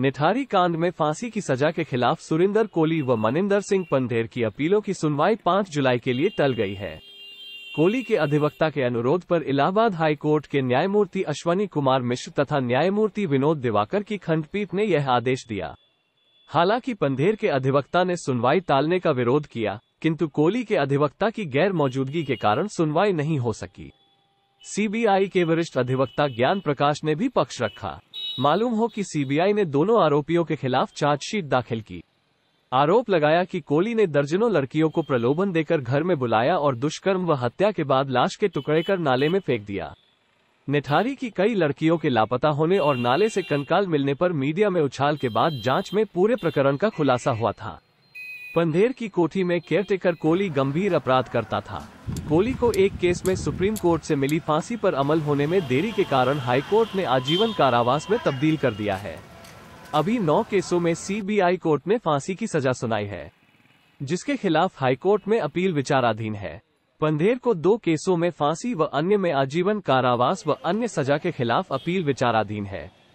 निठारी कांड में फांसी की सजा के खिलाफ सुरिंदर कोहली व मनिंदर सिंह पंधेर की अपीलों की सुनवाई 5 जुलाई के लिए टल गई है कोहली के अधिवक्ता के अनुरोध पर इलाहाबाद हाई कोर्ट के न्यायमूर्ति अश्वनी कुमार मिश्र तथा न्यायमूर्ति विनोद दिवाकर की खंडपीठ ने यह आदेश दिया हालांकि पंधेर के अधिवक्ता ने सुनवाई टालने का विरोध किया किंतु कोहली के अधिवक्ता की गैर मौजूदगी के कारण सुनवाई नहीं हो सकी सीबीआई के वरिष्ठ अधिवक्ता ज्ञान प्रकाश ने भी पक्ष रखा मालूम हो कि सीबीआई ने दोनों आरोपियों के खिलाफ चार्जशीट दाखिल की आरोप लगाया कि कोली ने दर्जनों लड़कियों को प्रलोभन देकर घर में बुलाया और दुष्कर्म व हत्या के बाद लाश के टुकड़े कर नाले में फेंक दिया निठारी की कई लड़कियों के लापता होने और नाले से कंकाल मिलने पर मीडिया में उछाल के बाद जांच में पूरे प्रकरण का खुलासा हुआ था पंधेर की कोठी में केयरटेकर कोहली गंभीर अपराध करता था कोहली को एक केस में सुप्रीम कोर्ट से मिली फांसी पर अमल होने में देरी के कारण हाईकोर्ट ने आजीवन कारावास में तब्दील कर दिया है अभी नौ केसों में सीबीआई कोर्ट ने फांसी की सजा सुनाई है जिसके खिलाफ हाईकोर्ट में अपील विचाराधीन है पंधेर को दो केसों में फांसी व अन्य में आजीवन कारावास व अन्य सजा के खिलाफ अपील विचाराधीन है